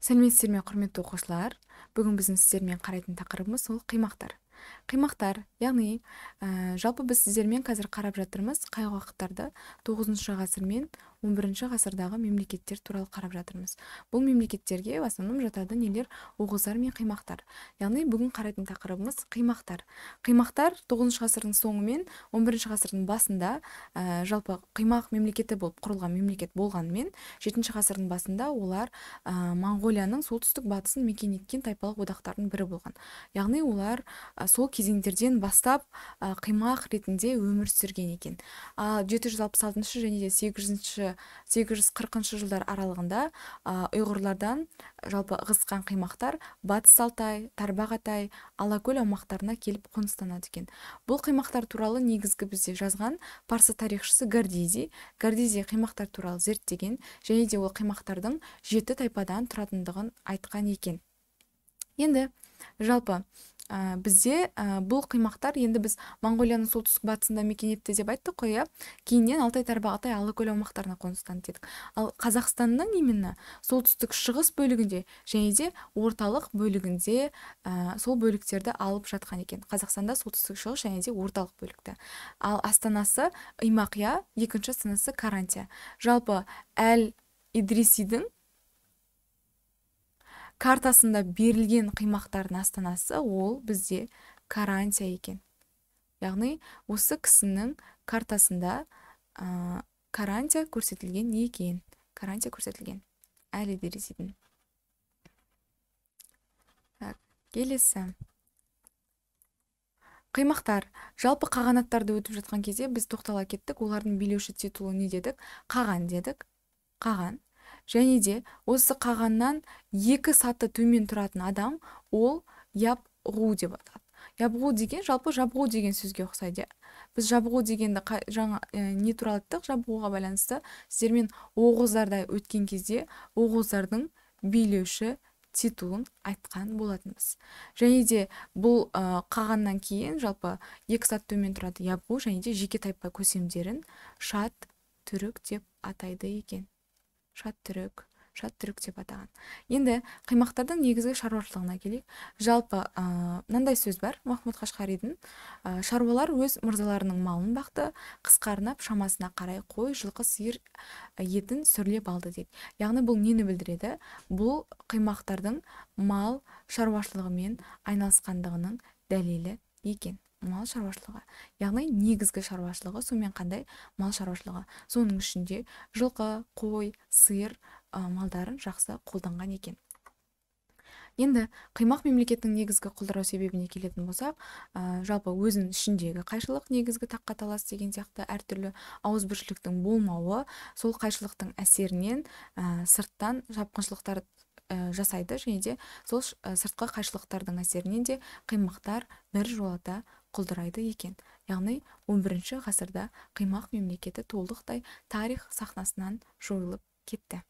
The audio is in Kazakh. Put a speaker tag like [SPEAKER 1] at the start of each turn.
[SPEAKER 1] сәлеметсіздер ме құрметті оқушылар бүгін біздің сіздермен қарайтын тақырыбымыз ол қимақтар қимақтар яғни э, жалпы біз сіздермен қазір қарап жатырмыз қай уақыттарда 9 ғасыр мен 11 ғасырдағы мемлекеттер туралы қарап жатырмыз бұл мемлекеттерге в основном жатады нелер оғыздар мен қимақтар яғни бүгін қарайтын тақырыбымыз қимақтар қимақтар 9 ғасырдың соңы мен 11 ғасырдың басында ә, жалпы қимақ мемлекеті болып құрылған мемлекет болғанымен 7 ғасырдың басында олар ә, моңғолияның солтүстік батысын мекен еткен тайпалық одақтардың бірі болған яғни олар ә, сол кезеңдерден бастап қимақ ретінде өмір сүрген екен ал жеті және де жүзінші 840 жылдар аралығында ұйғырлардан жалпы ығысқан қимақтар батыс алтай тарбағатай алакөл аумақтарына келіп қоныстанады екен бұл қимақтар туралы негізгі бізде жазған парсы тарихшысы гордизи гордизи қимақтар туралы зерттеген және де ол қимақтардың жеті тайпадан тұратындығын айтқан екен енді жалпы ә, бізде э, бұл қимақтар енді біз моңғолияның солтүстік батысында мекен етті деп айттық қой иә кейіннен алтай тарбағатай алакөл аумақтарына қоныстанды дедік ал қазақстанның именно солтүстік шығыс бөлігінде және де орталық бөлігінде э, сол бөліктерді алып жатқан екен қазақстанда солтүстік шығыс және де орталық бөлікті ал астанасы имақия екінші астанасы карантия жалпы әл идрисидің картасында берілген қимақтардың астанасы ол бізде карантия екен яғни осы кісінің картасында ә, карантия көрсетілген екен карантия көрсетілген әлі де ресейдің так келесі қимақтар жалпы қағанаттарды өтіп жатқан кезде біз тоқтала кеттік олардың билеуші титулы не дедік қаған дедік қаған және де осы қағаннан екі саты төмен тұратын адам ол ябғу деп атады. ябғу деген жалпы жабғу деген сөзге ұқсайды иә. біз жабғу дегенді жаңа не туралы айттық жабғуға байланысты сіздермен оғыздарда өткен кезде оғыздардың билеуші титулын айтқан болатынбыз және де бұл қағаннан кейін жалпы екі саты төмен тұрады ябғу және де жеке тайпа көсемдерін шат түрік деп атайды екен шат түрік деп атаған енді қимақтардың негізгі шаруашылығына келейік жалпы мынандай ә, сөз бар махмұд қашқаридің ә, шаруалар өз мырзаларының малын бақты қысқарынап шамасына қарай қой жылқы сиыр етін сүрлеп алды дейді яғни бұл нені білдіреді бұл қимақтардың мал шаруашылығымен айналысқандығының дәлелі екен мал шаруашылығы яғни негізгі шаруашылығы сонымен қандай мал шаруашылығы соның ішінде жылқы қой сиыр малдарын жақсы қолданған екен енді қимақ мемлекетінің негізгі құлдырау себебіне келетін болсақ ә, жалпы өзінің ішіндегі қайшылық негізгі таққа талас деген сияқты әртүрлі ауызбіршіліктің болмауы сол қайшылықтың әсерінен сырттан шапқыншылықтар жасайды және де сол сыртқы қайшылықтардың әсерінен де қимақтар біржолата құлдырайды екен яғни 11 ғасырда қимақ мемлекеті толықтай тарих сахнасынан жойылып кетті